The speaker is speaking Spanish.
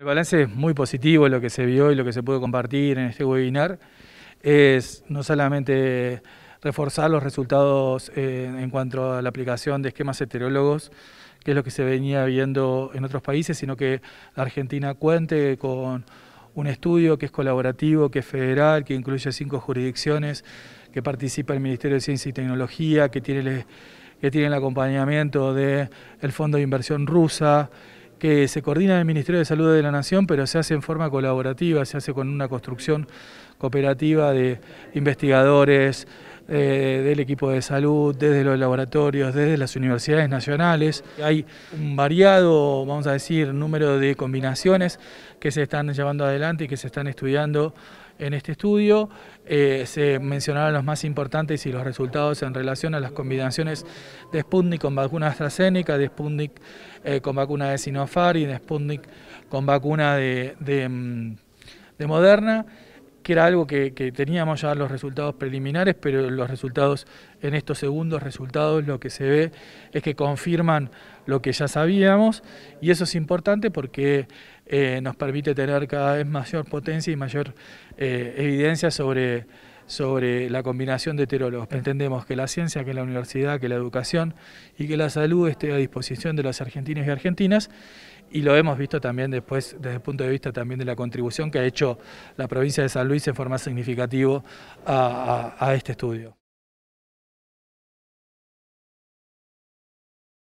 El balance es muy positivo, lo que se vio y lo que se pudo compartir en este webinar es no solamente reforzar los resultados eh, en cuanto a la aplicación de esquemas heterólogos, que es lo que se venía viendo en otros países, sino que Argentina cuente con un estudio que es colaborativo, que es federal, que incluye cinco jurisdicciones, que participa el Ministerio de Ciencia y Tecnología, que tiene el, que tiene el acompañamiento del Fondo de Inversión Rusa, que se coordina en el Ministerio de Salud de la Nación, pero se hace en forma colaborativa, se hace con una construcción cooperativa de investigadores, eh, del equipo de salud, desde los laboratorios, desde las universidades nacionales. Hay un variado, vamos a decir, número de combinaciones que se están llevando adelante y que se están estudiando en este estudio. Eh, se mencionaron los más importantes y los resultados en relación a las combinaciones de Sputnik con vacuna AstraZeneca, de Sputnik eh, con vacuna de Sinopharm y de Sputnik con vacuna de mm, Moderna era algo que, teníamos ya los resultados preliminares, pero los resultados en estos segundos resultados lo que se ve es que confirman lo que ya sabíamos y eso es importante porque eh, nos permite tener cada vez mayor potencia y mayor eh, evidencia sobre sobre la combinación de heterólogos. Entendemos que la ciencia, que la universidad, que la educación y que la salud esté a disposición de los argentinos y argentinas y lo hemos visto también después desde el punto de vista también de la contribución que ha hecho la provincia de San Luis en forma significativa a este estudio.